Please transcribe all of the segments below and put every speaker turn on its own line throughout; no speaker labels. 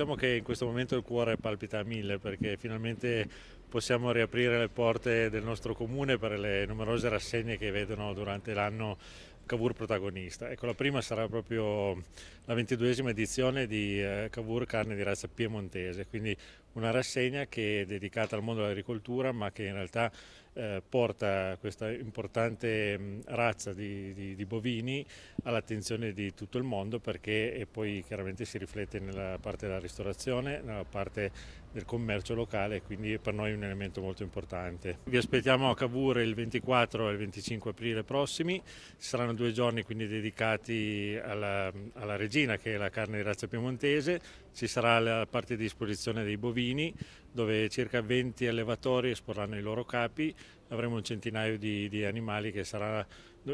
diciamo che in questo momento il cuore palpita a mille perché finalmente possiamo riaprire le porte del nostro comune per le numerose rassegne che vedono durante l'anno Cavour protagonista. Ecco, la prima sarà proprio la ventiduesima edizione di eh, Cavour carne di razza piemontese, quindi una rassegna che è dedicata al mondo dell'agricoltura ma che in realtà eh, porta questa importante mm, razza di, di, di bovini all'attenzione di tutto il mondo perché poi chiaramente si riflette nella parte della ristorazione, nella parte del commercio locale, quindi per noi è un elemento molto importante. Vi aspettiamo a Cavour il 24 e il 25 aprile prossimi, ci saranno due giorni quindi dedicati alla, alla regina che è la carne di razza piemontese, ci sarà la parte di esposizione dei bovini dove circa 20 allevatori esporranno i loro capi, avremo un centinaio di, di animali che sarà,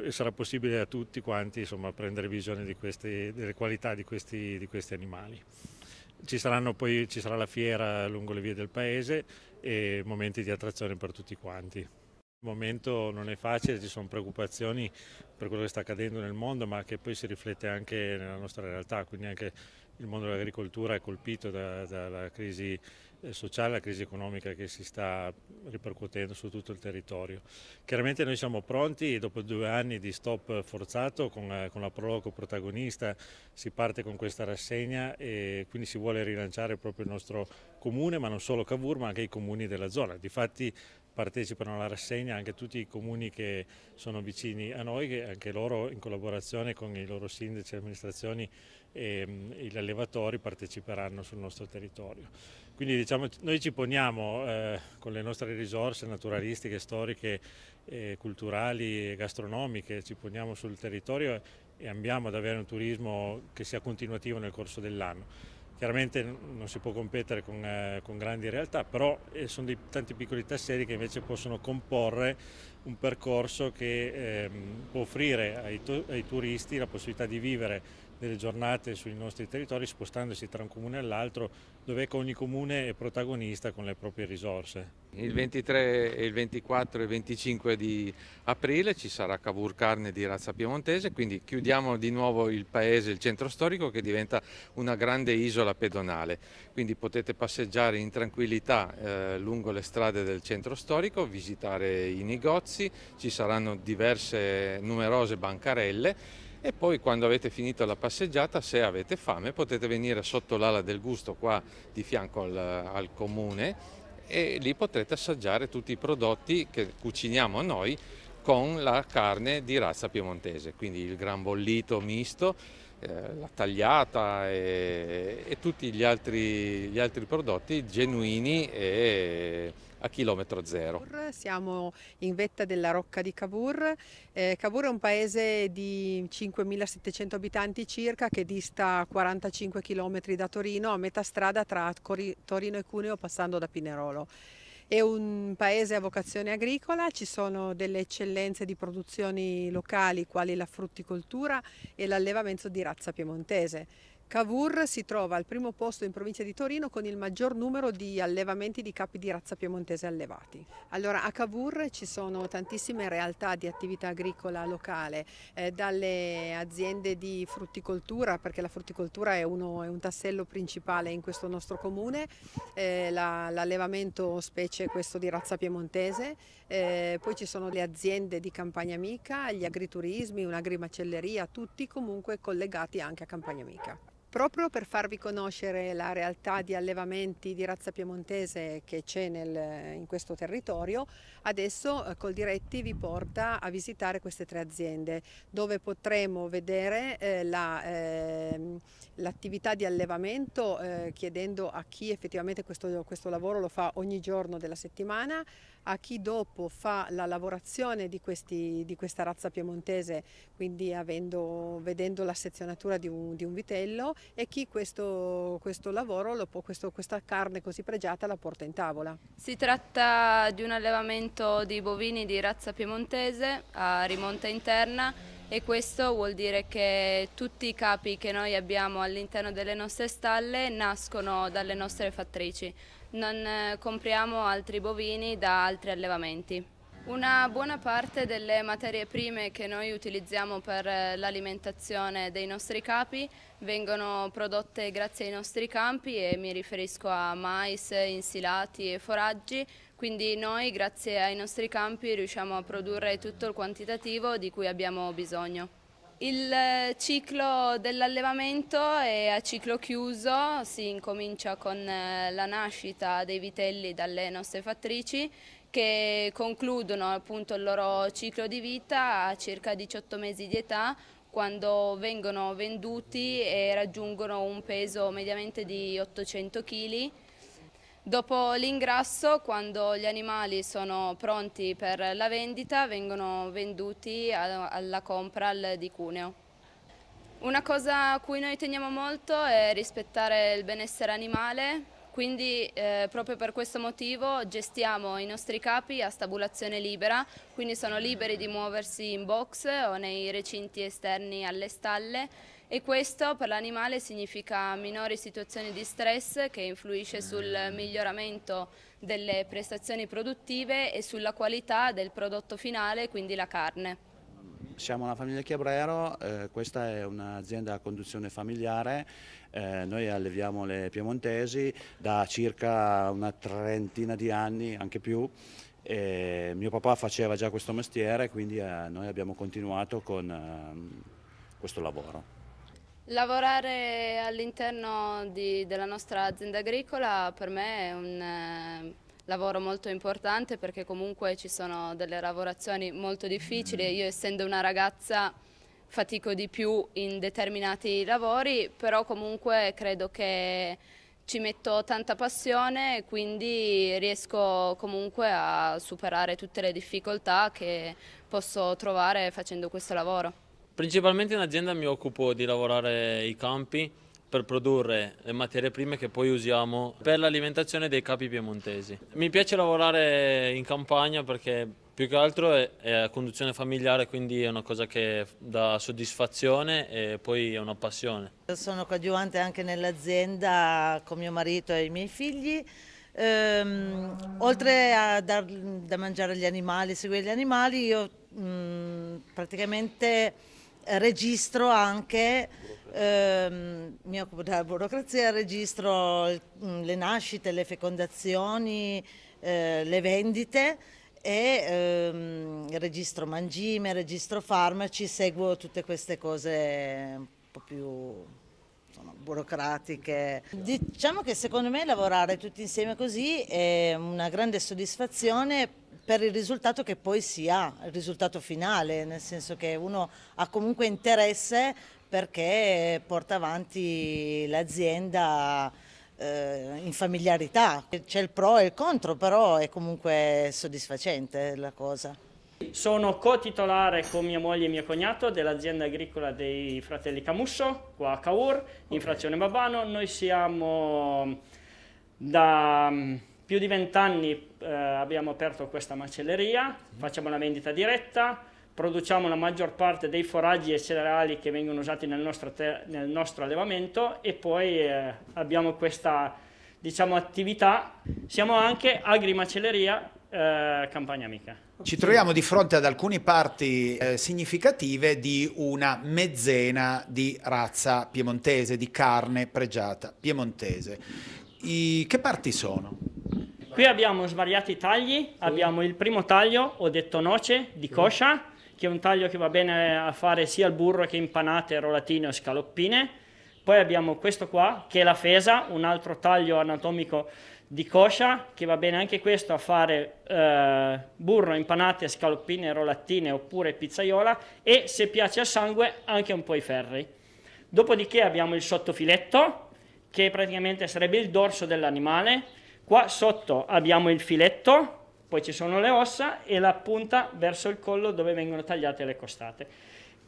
sarà, possibile a tutti quanti insomma, prendere visione queste, delle qualità di questi, di questi animali ci, poi, ci sarà la fiera lungo le vie del paese e momenti di attrazione per tutti quanti. Il momento non è facile, ci sono preoccupazioni per quello che sta accadendo nel mondo, ma che poi si riflette anche nella nostra realtà, quindi anche il mondo dell'agricoltura è colpito dalla crisi eh, sociale, la crisi economica che si sta ripercuotendo su tutto il territorio. Chiaramente noi siamo pronti, dopo due anni di stop forzato con, eh, con la prologo protagonista si parte con questa rassegna e quindi si vuole rilanciare proprio il nostro comune, ma non solo Cavour, ma anche i comuni della zona. Difatti partecipano alla rassegna anche tutti i comuni che sono vicini a noi, che anche loro in collaborazione con i loro sindaci, amministrazioni e mm, gli allevatori parteciperanno sul nostro territorio. Quindi diciamo, noi ci poniamo eh, con le nostre risorse naturalistiche, storiche, eh, culturali e gastronomiche, ci poniamo sul territorio e andiamo ad avere un turismo che sia continuativo nel corso dell'anno. Chiaramente non si può competere con, eh, con grandi realtà, però eh, sono dei, tanti piccoli tasselli che invece possono comporre un percorso che ehm, può offrire ai, ai turisti la possibilità di vivere delle giornate sui nostri territori spostandosi tra un comune e l'altro dove ecco, ogni comune è protagonista con le proprie risorse. Il 23, il 24 e il 25 di aprile ci sarà Cavour Carne di razza piemontese, quindi chiudiamo di nuovo il paese, il centro storico che diventa una grande isola pedonale, quindi potete passeggiare in tranquillità eh, lungo le strade del centro storico, visitare i negozi, ci saranno diverse numerose bancarelle e poi quando avete finito la passeggiata, se avete fame, potete venire sotto l'ala del gusto qua di fianco al, al comune e lì potrete assaggiare tutti i prodotti che cuciniamo noi con la carne di razza piemontese, quindi il gran bollito misto, eh, la tagliata e, e tutti gli altri, gli altri prodotti genuini e a chilometro zero.
Siamo in vetta della Rocca di Cavour. Eh, Cavour è un paese di 5.700 abitanti circa che dista 45 km da Torino, a metà strada tra Torino e Cuneo passando da Pinerolo. È un paese a vocazione agricola, ci sono delle eccellenze di produzioni locali quali la frutticoltura e l'allevamento di razza piemontese. Cavour si trova al primo posto in provincia di Torino con il maggior numero di allevamenti di capi di razza piemontese allevati. Allora, a Cavour ci sono tantissime realtà di attività agricola locale, eh, dalle aziende di frutticoltura, perché la frutticoltura è, uno, è un tassello principale in questo nostro comune, eh, l'allevamento la, specie questo di razza piemontese, eh, poi ci sono le aziende di Campagna Amica, gli agriturismi, un'agrimacelleria, tutti comunque collegati anche a Campagna Amica. Proprio per farvi conoscere la realtà di allevamenti di razza piemontese che c'è in questo territorio, adesso eh, Coldiretti vi porta a visitare queste tre aziende dove potremo vedere eh, ehm, l'attività la, eh, di allevamento eh, chiedendo a chi effettivamente questo, questo lavoro lo fa ogni giorno della settimana, a chi dopo fa la lavorazione di, questi, di questa razza piemontese, quindi avendo, vedendo la sezionatura di un, di un vitello e chi questo, questo lavoro, può, questo, questa carne così pregiata la porta in tavola.
Si tratta di un allevamento di bovini di razza piemontese a rimonta interna e questo vuol dire che tutti i capi che noi abbiamo all'interno delle nostre stalle nascono dalle nostre fattrici, non eh, compriamo altri bovini da altri allevamenti. Una buona parte delle materie prime che noi utilizziamo per eh, l'alimentazione dei nostri capi vengono prodotte grazie ai nostri campi e mi riferisco a mais, insilati e foraggi, quindi noi grazie ai nostri campi riusciamo a produrre tutto il quantitativo di cui abbiamo bisogno. Il eh, ciclo dell'allevamento è a ciclo chiuso, si incomincia con eh, la nascita dei vitelli dalle nostre fattrici che concludono appunto il loro ciclo di vita a circa 18 mesi di età quando vengono venduti e raggiungono un peso mediamente di 800 kg. Dopo l'ingrasso, quando gli animali sono pronti per la vendita, vengono venduti alla compra di Cuneo. Una cosa a cui noi teniamo molto è rispettare il benessere animale, quindi eh, proprio per questo motivo gestiamo i nostri capi a stabulazione libera, quindi sono liberi di muoversi in box o nei recinti esterni alle stalle e questo per l'animale significa minori situazioni di stress che influisce sul mm. miglioramento delle prestazioni produttive e sulla qualità del prodotto finale, quindi la carne.
Siamo una famiglia Chiabrero, eh, questa è un'azienda a conduzione familiare, eh, noi alleviamo le piemontesi da circa una trentina di anni, anche più, e mio papà faceva già questo mestiere, quindi eh, noi abbiamo continuato con ehm, questo lavoro.
Lavorare all'interno della nostra azienda agricola per me è un eh, lavoro molto importante perché comunque ci sono delle lavorazioni molto difficili. Mm. Io essendo una ragazza fatico di più in determinati lavori, però comunque credo che ci metto tanta passione e quindi riesco comunque a superare tutte le difficoltà che posso trovare facendo questo lavoro.
Principalmente in azienda mi occupo di lavorare i campi, per produrre le materie prime che poi usiamo per l'alimentazione dei capi piemontesi. Mi piace lavorare in campagna perché più che altro è, a conduzione familiare, quindi è una cosa che dà soddisfazione e poi è una passione.
Sono coadiuvante anche nell'azienda con mio marito e i miei figli. Ehm, oltre a dar da mangiare agli animali, seguire gli animali, io mh, mm, praticamente registro anche Ehm, mi occupo della burocrazia, registro mm, le nascite, le fecondazioni, eh, le vendite e ehm, registro mangime, registro farmaci, seguo tutte queste cose un po' più insomma, burocratiche. Diciamo che secondo me lavorare tutti insieme così è una grande soddisfazione per il risultato che poi si ha, il risultato finale, nel senso che uno ha comunque interesse perché porta avanti l'azienda eh, in familiarità. C'è il pro e il contro, però è comunque soddisfacente la cosa.
Sono co-titolare con mia moglie e mio cognato dell'azienda agricola dei fratelli Camusso, qua a Caur, okay. in frazione Babano. Noi siamo mm, da mm, più di vent'anni, eh, abbiamo aperto questa macelleria, facciamo la vendita diretta, produciamo la maggior parte dei foraggi e cereali che vengono usati nel nostro, nel nostro allevamento e poi eh, abbiamo questa diciamo, attività, siamo anche agrimacelleria eh, Campagna Amica.
Ci troviamo di fronte ad alcune parti eh, significative di una mezzena di razza piemontese, di carne pregiata piemontese. I, che parti sono?
Qui abbiamo svariati tagli, sì. abbiamo il primo taglio, ho detto noce, di coscia, che è un taglio che va bene a fare sia al burro che impanate, rolatine o scaloppine. Poi abbiamo questo qua, che è la fesa, un altro taglio anatomico di coscia, che va bene anche questo a fare eh, burro, impanate, scaloppine, rolatine oppure pizzaiola e, se piace al sangue, anche un po' i ferri. Dopodiché abbiamo il sottofiletto, che praticamente sarebbe il dorso dell'animale. Qua sotto abbiamo il filetto, poi ci sono le ossa e la punta verso il collo dove vengono tagliate le costate.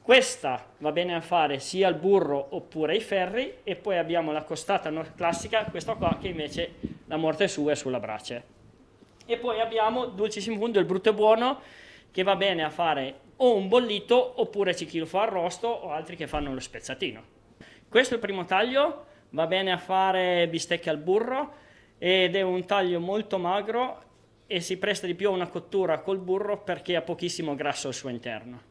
Questa va bene a fare sia il burro oppure i ferri e poi abbiamo la costata classica, questa qua che invece la morte sua è sulla brace. E poi abbiamo dulcis in il brutto e buono che va bene a fare o un bollito oppure c'è chi lo fa arrosto o altri che fanno lo spezzatino. Questo è il primo taglio, va bene a fare bistecche al burro ed è un taglio molto magro e si presta di più a una cottura col burro perché ha pochissimo grasso al suo interno.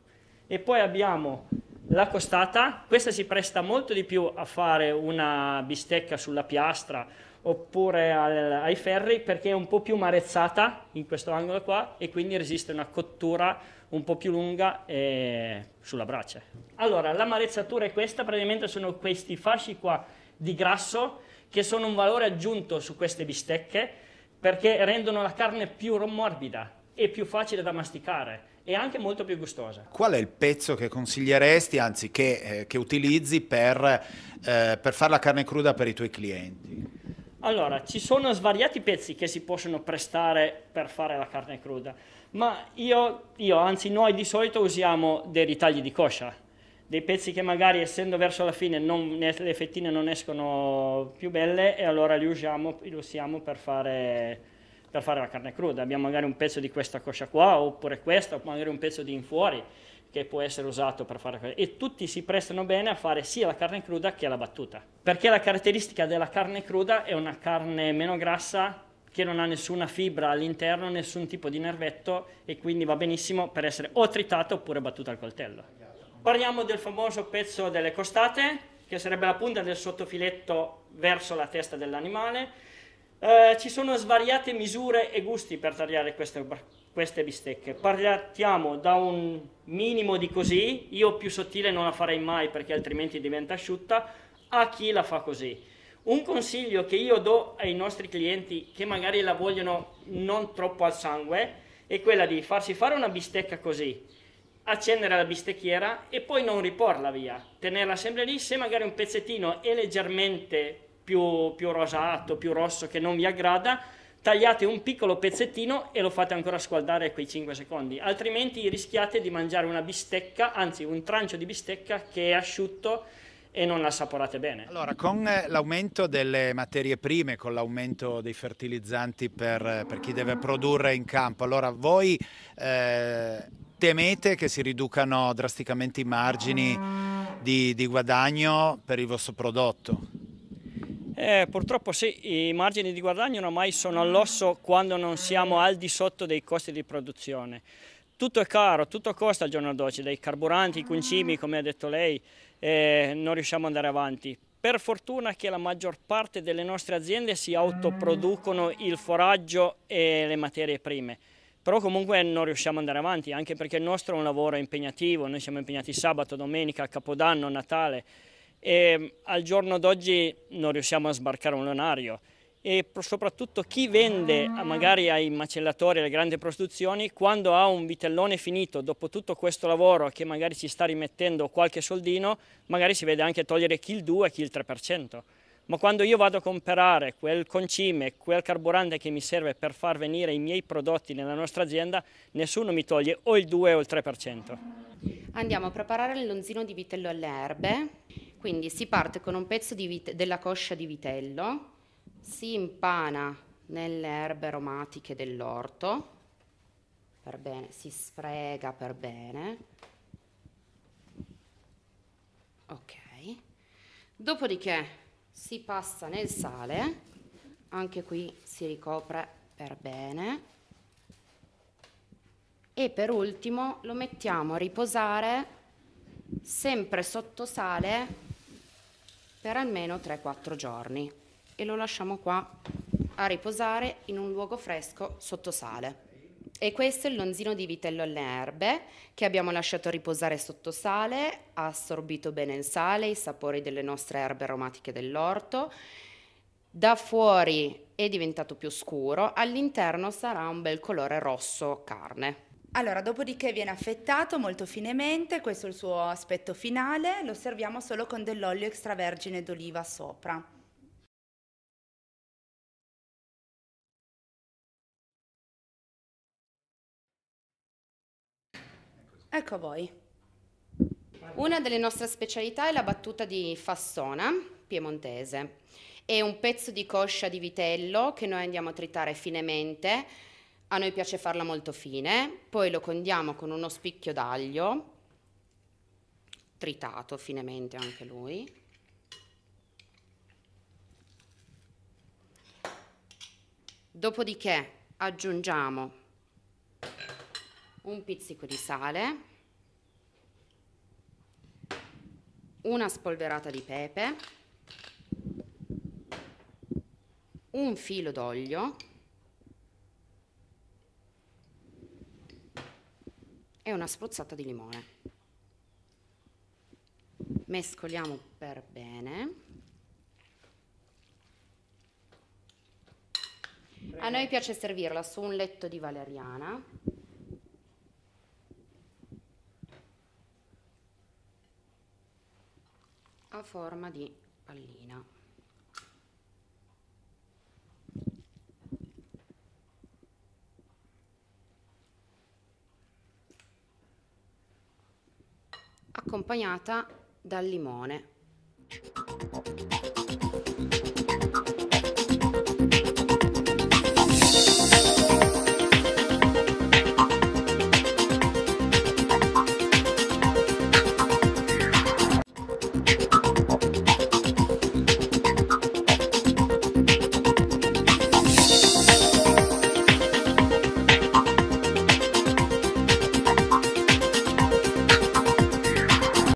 E poi abbiamo la costata, questa si presta molto di più a fare una bistecca sulla piastra oppure al, ai ferri perché è un po' più marezzata in questo angolo qua e quindi resiste una cottura un po' più lunga eh, sulla brace. Allora, l'amarezzatura è questa, praticamente sono questi fasci qua di grasso che sono un valore aggiunto su queste bistecche perché rendono la carne più morbida e più facile da masticare e anche molto più gustosa.
Qual è il pezzo che consiglieresti, anzi che, eh, che utilizzi per, eh, per fare la carne cruda per i tuoi clienti?
Allora, ci sono svariati pezzi che si possono prestare per fare la carne cruda, ma io, io anzi noi di solito usiamo dei ritagli di coscia, dei pezzi che magari essendo verso la fine non, le fettine non escono più belle e allora li usiamo, li usiamo per, fare, per fare la carne cruda. Abbiamo magari un pezzo di questa coscia qua oppure questa, o magari un pezzo di in fuori che può essere usato per fare questo. E tutti si prestano bene a fare sia la carne cruda che la battuta. Perché la caratteristica della carne cruda è una carne meno grassa che non ha nessuna fibra all'interno, nessun tipo di nervetto e quindi va benissimo per essere o tritata oppure battuta al coltello. Parliamo del famoso pezzo delle costate, che sarebbe la punta del sottofiletto verso la testa dell'animale. Eh, ci sono svariate misure e gusti per tagliare queste, queste, bistecche. Partiamo da un minimo di così, io più sottile non la farei mai perché altrimenti diventa asciutta, a chi la fa così. Un consiglio che io do ai nostri clienti che magari la vogliono non troppo al sangue è quella di farsi fare una bistecca così, accendere la bistecchiera e poi non riporla via, tenerla sempre lì, se magari un pezzettino è leggermente più, più rosato, più rosso che non vi aggrada, tagliate un piccolo pezzettino e lo fate ancora scaldare quei 5 secondi, altrimenti rischiate di mangiare una bistecca, anzi un trancio di bistecca che è asciutto e non la assaporate bene. Allora, con eh,
l'aumento delle materie prime, con l'aumento dei fertilizzanti per, eh, per chi deve produrre in campo, allora voi eh, temete che si riducano drasticamente i margini di, di guadagno per il vostro prodotto? Eh, purtroppo sì, i margini di
guadagno ormai sono all'osso quando non siamo al di sotto dei costi di produzione. Tutto è caro, tutto costa al giorno d'oggi, dai carburanti, i concimi, come ha detto lei, eh, non riusciamo ad andare avanti. Per fortuna che la maggior parte delle nostre aziende si autoproducono il foraggio e le materie prime però comunque non riusciamo ad andare avanti, anche perché il nostro è un lavoro impegnativo, noi siamo impegnati sabato, domenica, Capodanno, Natale e al giorno d'oggi non riusciamo a sbarcare un lunario e soprattutto chi vende magari ai macellatori, alle grandi prostituzioni, quando ha un vitellone finito dopo tutto questo lavoro che magari ci sta rimettendo qualche soldino, magari si vede anche togliere chi il 2 e chi il 3% ma quando io vado a comprare quel concime, quel carburante che mi serve per far venire i miei prodotti nella nostra azienda, nessuno mi toglie o il 2 o il 3%.
Andiamo a preparare il lonzino di vitello alle erbe, quindi si parte con un pezzo della coscia di vitello, si impana nelle erbe aromatiche dell'orto, per bene, si sfrega per bene. Ok. Dopodiché si passa nel sale, anche qui si ricopre per bene e per ultimo lo mettiamo a riposare sempre sotto sale per almeno 3-4 giorni e lo lasciamo qua a riposare in un luogo fresco sotto sale. E questo è il lonzino di vitello alle erbe che abbiamo lasciato riposare sotto sale, ha assorbito bene il sale, i sapori delle nostre erbe aromatiche dell'orto. Da fuori è diventato più scuro, all'interno sarà un bel colore rosso carne. Allora, dopodiché viene affettato molto finemente, questo è il suo aspetto finale, lo serviamo solo
con dell'olio extravergine d'oliva sopra.
Ecco a voi. Una delle nostre specialità è la battuta di fassona piemontese. È un pezzo di coscia di vitello che noi andiamo a tritare finemente. A noi piace farla molto fine, poi lo condiamo con uno spicchio d'aglio, tritato finemente anche lui. Dopodiché aggiungiamo un pizzico di sale, una spolverata di pepe, un filo d'olio e una spruzzata di limone. Mescoliamo per bene. A noi piace servirla su un letto di valeriana forma di pallina. accompagnata dal limone.